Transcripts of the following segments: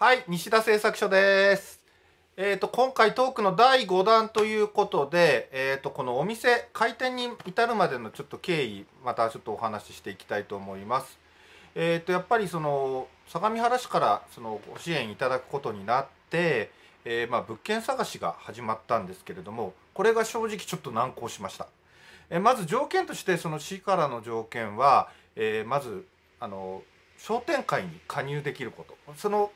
はい、西田製作所です。えーと、今回トークの第5弾ということで、えーと、このお店開店に至るまでのちょっと経緯またちょっとお話ししていきたいと思います。えーと、とやっぱりその相模原市からそのご支援いただくことになって、えー、まあ、物件探しが始まったんですけれどもこれが正直ちょっと難航しました。えー、まず条件としてその市からの条件は、えー、まずあの商店会に加入できることその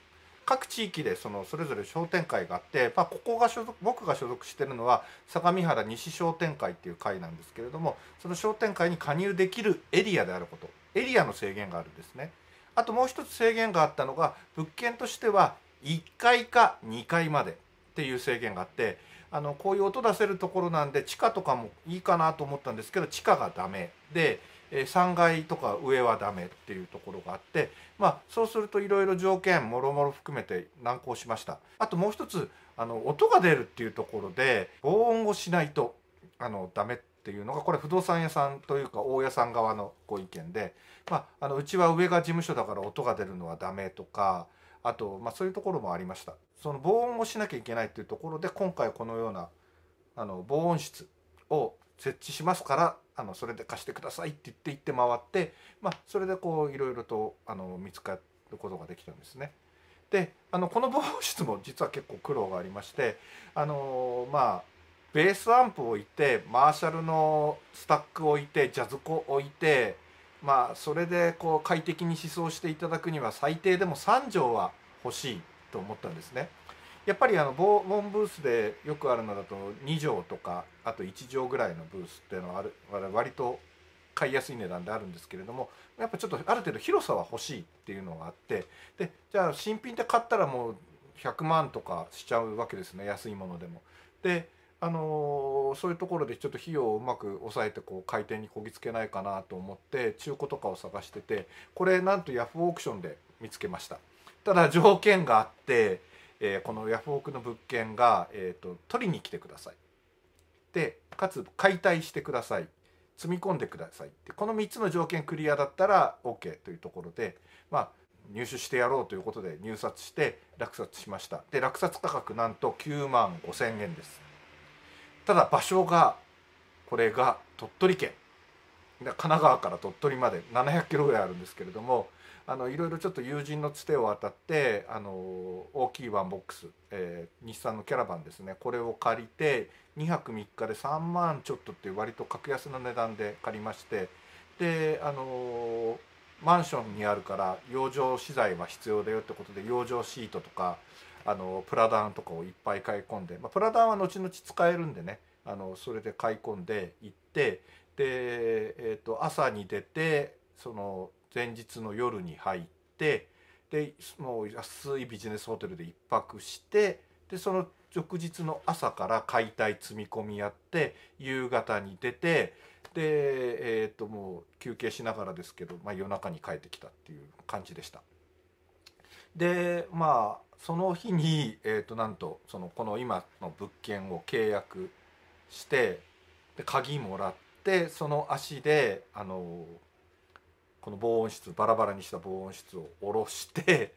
各地域でそのそれぞれ商店会があって、まあ、ここが所属僕が所属してるのは相模原西商店会っていう会なんですけれどもその商店会に加入できるエリアであることエリアの制限があるんですねあともう一つ制限があったのが物件としては1階か2階までっていう制限があってあのこういう音出せるところなんで地下とかもいいかなと思ったんですけど地下がダメで、え3階とか上はダメっていうところがあってまあそうするといろいろ条件もろもろ含めて難航しましたあともう一つあの音が出るっていうところで防音をしないとあのダメっていうのがこれ不動産屋さんというか大家さん側のご意見で、まあ、あのうちは上が事務所だから音が出るのはダメとかあと、まあ、そういうところもありましたその防音をしなきゃいけないというところで今回このようなあの防音室を設置しますからあのそれで貸してくださいって言って行って回って、まあ、それでこういろいろとあの見つかることができたんですね。であのこの防音室も実は結構苦労がありましてあのまあベースアンプ置いてマーシャルのスタック置いてジャズコ置いてまあそれでこう快適に思想していただくには最低でも3畳は欲しいと思ったんですね。やっぱりあの防ンブースでよくあるのだと2畳とかあと1畳ぐらいのブースっていうのはある割と買いやすい値段であるんですけれどもやっぱちょっとある程度広さは欲しいっていうのがあってでじゃあ新品で買ったらもう100万とかしちゃうわけですね安いものでも。であのー、そういうところでちょっと費用をうまく抑えてこう回転にこぎつけないかなと思って中古とかを探しててこれなんとヤフーオークションで見つけましたただ条件があって、えー、このヤフオクの物件が、えーと、取りに来てくださいでかつ解体してください積み込んでくださいってこの3つの条件クリアだったら OK というところでまあ入手してやろうということで入札して落札しましたで落札価格なんと9万5000円ですただ場所がこれが鳥取県神奈川から鳥取まで700キロぐらいあるんですけれどもあのいろいろちょっと友人のつてを渡ってあの大きいワンボックス、えー、日産のキャラバンですねこれを借りて2泊3日で3万ちょっとっていう割と格安な値段で借りましてであのマンションにあるから養生資材は必要だよってことで養生シートとかあのプラダンとかをいっぱい買い込んで、まあ、プラダンは後々使えるんでねあのそれで買い込んで行ってで、えー、と朝に出てその前日の夜に入ってでその安いビジネスホテルで1泊してでその翌日の朝から解体積み込みやって夕方に出てで、えー、ともう休憩しながらですけど、まあ、夜中に帰ってきたっていう感じでした。でまあその日に、えー、となんとそのこの今の物件を契約してで鍵もらってその足であのこの防音室バラバラにした防音室を下ろして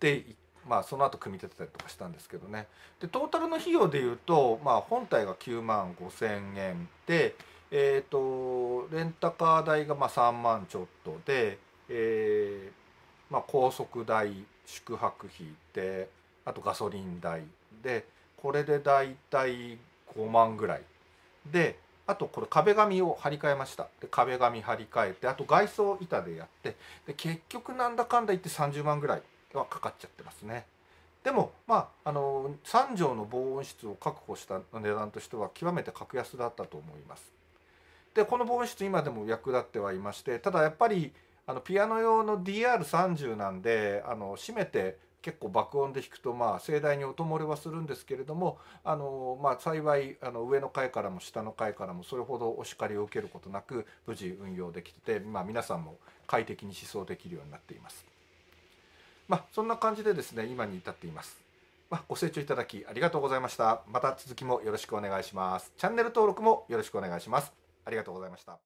でまあその後組み立てたりとかしたんですけどねでトータルの費用でいうと、まあ、本体が9万5,000円で、えーと、レンタカー代がまあ3万ちょっとで、えまあ、高速代宿泊費であとガソリン代でこれでだいたい5万ぐらいであとこれ壁紙を張り替えましたで壁紙張り替えてあと外装板でやってで結局なんだかんだ言って30万ぐらいはかかっちゃってますねでもまああの3畳の防音室を確保した値段としては極めて格安だったと思いますでこの防音室今でも役立ってはいましてただやっぱりあのピアノ用の DR30 なんであの閉めて結構爆音で弾くとまあ盛大に音漏れはするんですけれどもあのまあ幸いあの上の階からも下の階からもそれほどお叱りを受けることなく無事運用できてまあ皆さんも快適に思想できるようになっています。まあそんな感じでですね今に至っています。まあ、ご清聴いただきありがとうございました。また続きもよろしくお願いします。チャンネル登録もよろしくお願いします。ありがとうございました。